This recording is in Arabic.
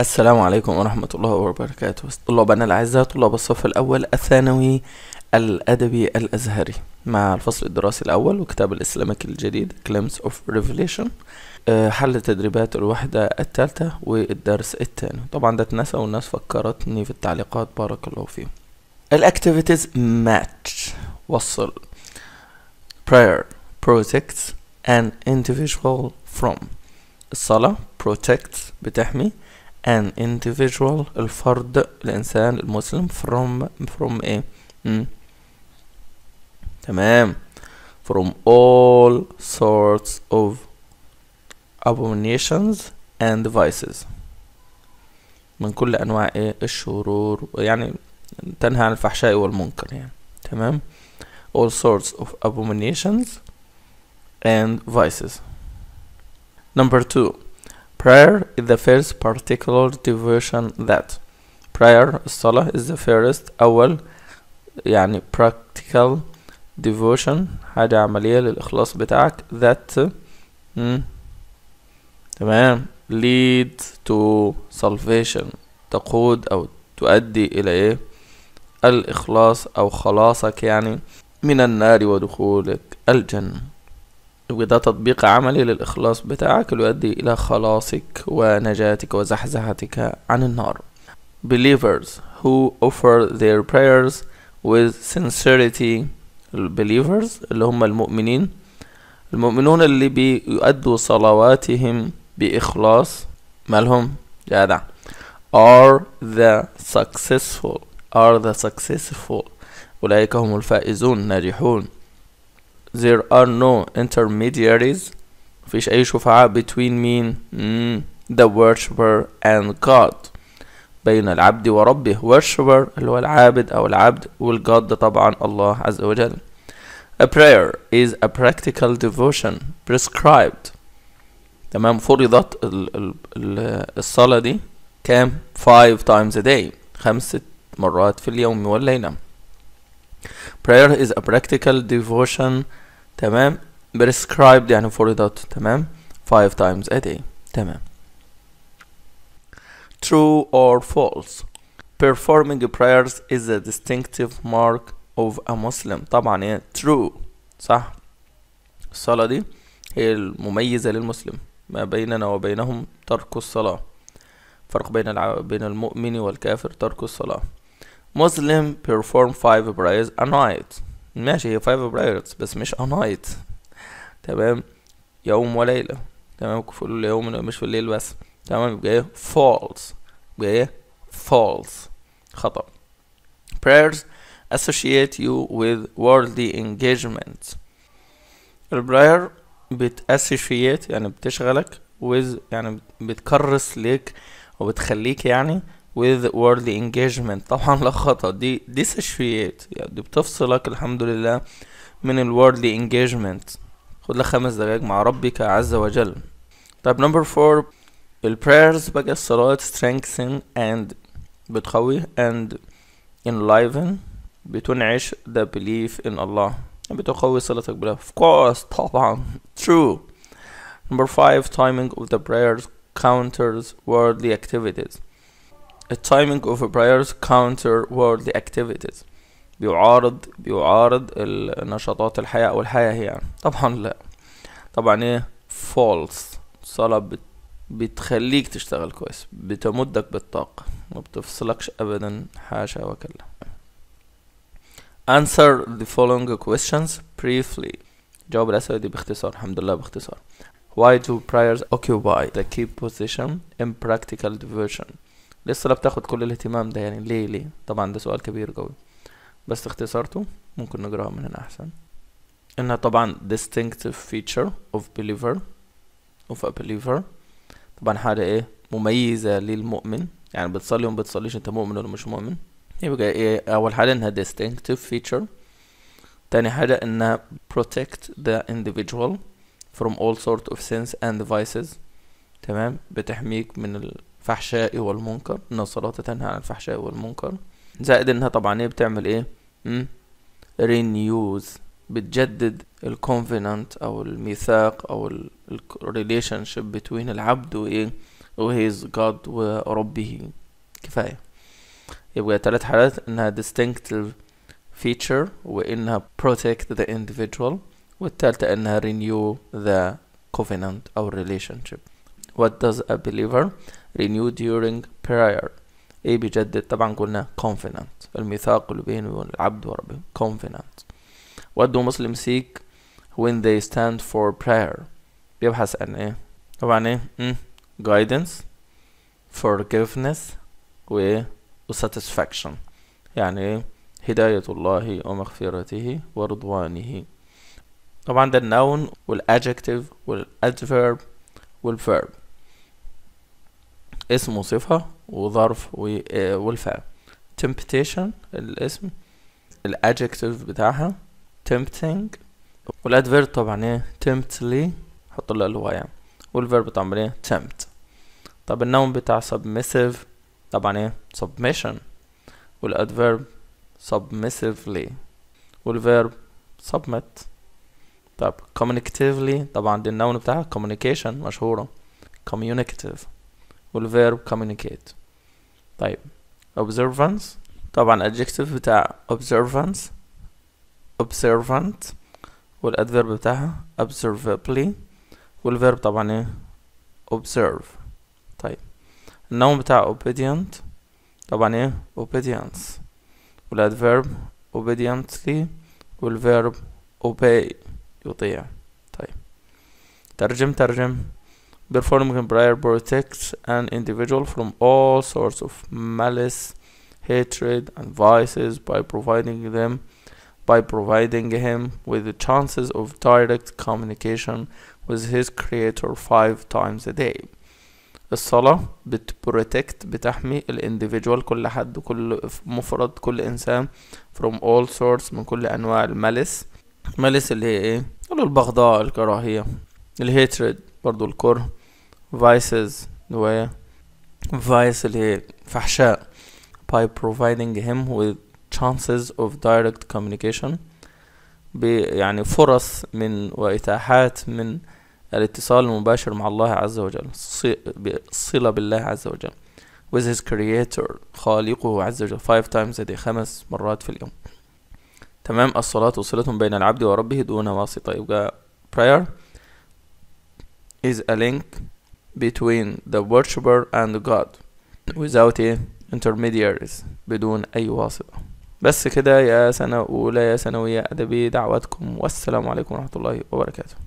السلام عليكم ورحمة الله وبركاته طلابنا الأعزاء طلاب الصف الأول الثانوي الأدبي الأزهري مع الفصل الدراسي الأول وكتاب الإسلامك الجديد Glimpse of Revelation آه، حل تدريبات الوحدة الثالثة والدرس الثاني طبعا ده اتنسى والناس فكرتني في التعليقات بارك الله فيهم الأكتيفيتيز ماتش وصل prayer protects an individual from الصلاة protects بتحمي an individual الفرد الإنسان المسلم from from a, مم. Hmm, تمام from all sorts of abominations and vices من كل أنواع إيه الشرور يعني تنهى عن الفحشاء والمنكر يعني تمام all sorts of abominations and vices number two Prayer is the first particular devotion that Prayer الصلاة is the first أول يعني practical devotion حاجة عملية للإخلاص بتاعك that mm, تمام lead to salvation تقود أو تؤدي إلى إيه الإخلاص أو خلاصك يعني من النار ودخولك الجنة وده تطبيق عملي للإخلاص بتاعك اللي يؤدي إلى خلاصك ونجاتك وزحزحتك عن النار believers who offer their prayers with sincerity believers اللي هم المؤمنين المؤمنون اللي بيؤدوا صلواتهم بإخلاص مالهم جدع are the successful are the successful أولئك هم الفائزون الناجحون there are no intermediaries مفيش أي شفعاء between mean mm, the worshipper and God بين العبد وربه worshipper اللي هو العابد أو العبد والجاد طبعا الله عز وجل A prayer is a practical devotion prescribed تمام فرضت ال ال الصلاة دي كام 5 times a day خمسة مرات في اليوم والليلة Prayer is a practical devotion تمام prescribed يعني فرضت تمام 5 times a day تمام true or false performing prayers is a distinctive mark of a Muslim طبعا هي true صح الصلاة دي هي المميزة للمسلم ما بيننا وبينهم ترك الصلاة فرق بين الع... بين المؤمن والكافر ترك الصلاة Muslim perform five prayers a night ماشي هي فايف برايورتس بس مش انايت تمام يوم وليلة تمام كفول اليوم مش في الليل بس تمام يبقى ايه فولز يبقى ايه فولز خطأ prayers associate you with worldly engagements البراير بتاسوشيت يعني بتشغلك with يعني بتكرس ليك وبتخليك يعني with worldly engagement طبعا لا خطأ دي دي سشفيات يعني دي بتفصلك الحمد لله من worldly engagement خد لك خمس دقايق مع ربك عز وجل طيب نمبر 4 ال prayers بقى الصلاة strengthen and بتقوي and enliven بتنعش the belief in الله بتقوي صلتك بالله of course طبعا true number five timing of the prayers counters worldly activities التايمينج اوف برايرز كاونتر وورلد اكتيفيتيز بيعارض بيعارض النشاطات الحياة او الحياة هي يعني طبعا لا طبعا ايه فولس صلب بتخليك تشتغل كويس بتمدك بالطاقة ما بتفصلكش ابدا حاشا وكلا answer the following questions briefly جواب الأسئلة دي باختصار الحمد لله باختصار Why do prayers occupy the key position in practical devotion لسه لا بتاخد كل الاهتمام ده يعني ليه ليه طبعا ده سؤال كبير قوي بس اختصارته ممكن نقراها من هنا احسن انها طبعا distinctive feature of believer of a believer طبعا حاجة ايه مميزة للمؤمن يعني بتصلي وما بتصليش انت مؤمن ولا مش مؤمن يبقى ايه اول حاجة انها distinctive feature تاني حاجة انها protect the individual from all sorts of sins and vices تمام بتحميك من ال الفحشاء والمنكر ان الصلاه تنهى عن الفحشاء والمنكر زائد انها طبعا ايه بتعمل ايه رينيوز بتجدد الكونفيننت او الميثاق او الريليشن شيب بتوين العبد وايه وهيز جاد وربه كفايه يبقى تلات حالات انها distinctive feature وانها protect the individual والتالتة انها renew the covenant او relationship what does a believer renew during prayer ايه بيجدد طبعا قلنا confident الميثاق اللي بينه وبين العبد وربه confident what do Muslims seek when they stand for prayer بيبحث عن ايه طبعا ايه م? guidance forgiveness و satisfaction يعني ايه هداية الله ومغفرته ورضوانه طبعا ده النون والadjective والadverb والverb اسم وصفة وظرف آه، والفعل temptation الاسم ال adjective بتاعها tempting والادفيرب طبعا ايه temptly حط له الواي يعني والفيرب طبعا ايه tempt طب النوم بتاع submissive طبعا ايه submission والادفيرب submissively والفيرب submit طب communicatively طبعا دي النون بتاعها communication مشهورة communicative والverb communicate طيب observance طبعا adjective بتاع observance observant والادفيرب بتاعها observably والverb طبعا ايه observe طيب النوم بتاع obedient طبعا ايه obedience والادفيرب obediently والverb obey يطيع طيب ترجم ترجم Performing prayer protects an individual from all sorts of malice, hatred, and vices by providing them by providing him with the chances of direct communication with his creator five times a day. الصلاة بتبروتكت بتحمي الانdividual كل حد كل مفرد كل انسان from all sorts من كل انواع الملس الملس اللي هي ايه؟ البغضاء الكراهية الهيترد برضو الكره vices و إيه؟ vice اللي هي فحشاء by providing him with chances of direct communication يعني فرص من وإتاحات من الاتصال المباشر مع الله عز وجل الصلة بالله عز وجل with his creator خالقه عز وجل five times a day خمس مرات في اليوم تمام الصلاة وصلة بين العبد وربه دون واسطة يبقى prayer is a link between the worshipper and God without ايه intermediaries بدون أي واسطة بس كده يا سنة أولى يا ثانوية أدبي دعواتكم والسلام عليكم ورحمة الله وبركاته